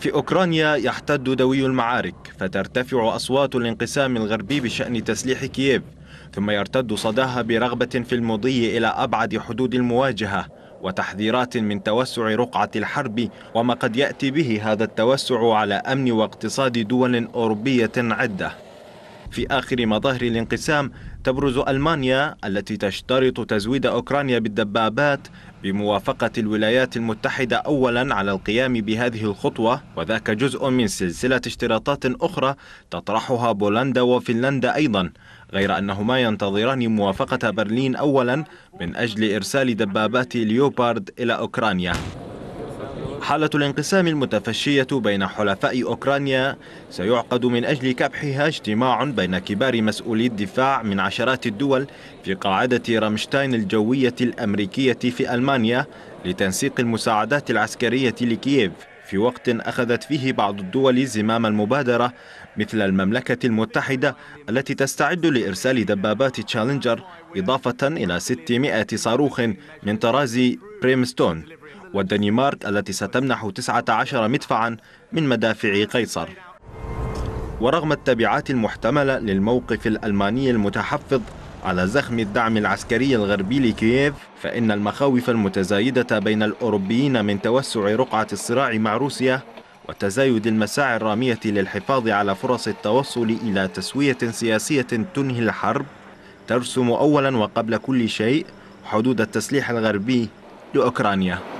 في أوكرانيا يحتد دوي المعارك فترتفع أصوات الانقسام الغربي بشأن تسليح كييف ثم يرتد صداها برغبة في المضي إلى أبعد حدود المواجهة وتحذيرات من توسع رقعة الحرب وما قد يأتي به هذا التوسع على أمن واقتصاد دول أوروبية عدة في آخر مظاهر الانقسام تبرز ألمانيا التي تشترط تزويد أوكرانيا بالدبابات بموافقة الولايات المتحدة أولا على القيام بهذه الخطوة وذاك جزء من سلسلة اشتراطات أخرى تطرحها بولندا وفنلندا أيضا غير أنهما ينتظران موافقة برلين أولا من أجل إرسال دبابات ليوبارد إلى أوكرانيا حالة الانقسام المتفشية بين حلفاء أوكرانيا سيعقد من أجل كبحها اجتماع بين كبار مسؤولي الدفاع من عشرات الدول في قاعدة رامشتاين الجوية الأمريكية في ألمانيا لتنسيق المساعدات العسكرية لكييف في وقت أخذت فيه بعض الدول زمام المبادرة مثل المملكة المتحدة التي تستعد لإرسال دبابات تشالنجر إضافة إلى 600 صاروخ من طراز بريمستون والدنمارك التي ستمنح 19 مدفعا من مدافع قيصر ورغم التبعات المحتملة للموقف الألماني المتحفظ على زخم الدعم العسكري الغربي لكييف فإن المخاوف المتزايدة بين الأوروبيين من توسع رقعة الصراع مع روسيا وتزايد المساعي الرامية للحفاظ على فرص التوصل إلى تسوية سياسية تنهي الحرب ترسم أولا وقبل كل شيء حدود التسليح الغربي لأوكرانيا